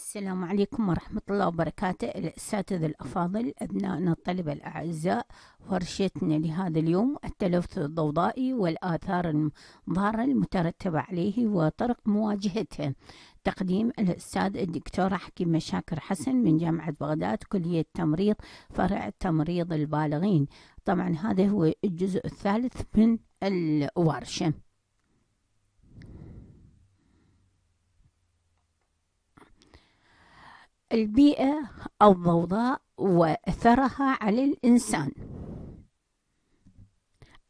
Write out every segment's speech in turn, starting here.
السلام عليكم ورحمة الله وبركاته الأساتذة الأفاضل أبنائنا الطلبة الأعزاء ورشتنا لهذا اليوم التلوث الضوضائي والآثار المضارة المترتبة عليه وطرق مواجهته تقديم الأستاذ الدكتورة حكيمة شاكر حسن من جامعة بغداد كلية تمريض فرع تمريض البالغين طبعا هذا هو الجزء الثالث من الورشة البيئة الضوضاء وأثرها على الإنسان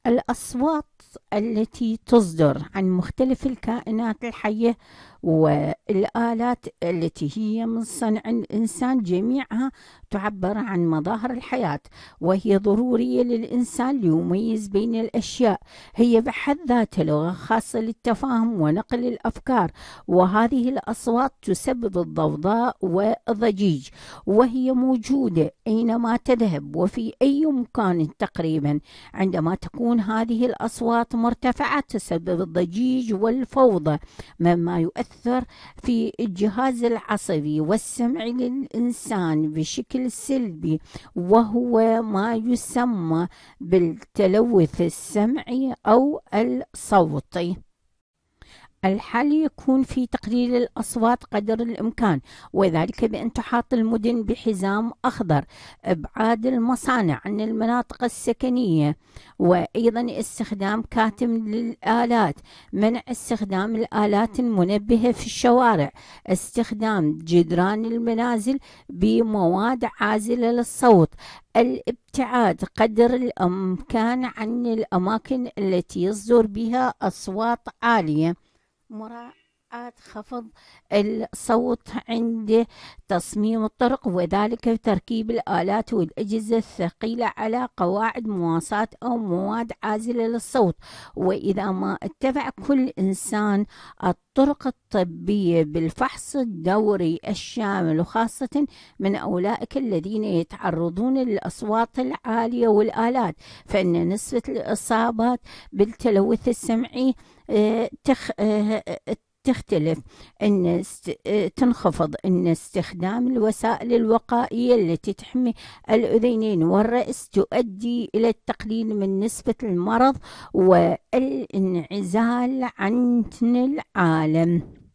الأصوات التي تصدر عن مختلف الكائنات الحية والآلات التي هي من صنع الإنسان جميعها تعبر عن مظاهر الحياة وهي ضرورية للإنسان ليميز بين الأشياء هي بحد ذاتها لغة خاصة للتفاهم ونقل الأفكار وهذه الأصوات تسبب الضوضاء والضجيج وهي موجودة أينما تذهب وفي أي مكان تقريبا عندما تكون تكون هذه الأصوات مرتفعة تسبب الضجيج والفوضى مما يؤثر في الجهاز العصبي والسمعي للإنسان بشكل سلبي وهو ما يسمى بالتلوث السمعي أو الصوتي الحل يكون في تقليل الأصوات قدر الإمكان وذلك بأن تحاط المدن بحزام أخضر إبعاد المصانع عن المناطق السكنية وأيضا استخدام كاتم للآلات منع استخدام الآلات المنبهة في الشوارع استخدام جدران المنازل بمواد عازلة للصوت الابتعاد قدر الامكان عن الاماكن التي يصدر بها اصوات عاليه 莫拉。ساعات خفض الصوت عند تصميم الطرق وذلك تركيب الآلات والأجهزة الثقيلة على قواعد مواصات أو مواد عازلة للصوت وإذا ما اتبع كل إنسان الطرق الطبية بالفحص الدوري الشامل وخاصة من أولئك الذين يتعرضون للأصوات العالية والآلات فإن نسبة الإصابات بالتلوث السمعي آه، تخ... آه، تختلف أن آه، تنخفض أن استخدام الوسائل الوقائية التي تحمي الأذنين والرأس تؤدي إلى التقليل من نسبة المرض والانعزال عن العالم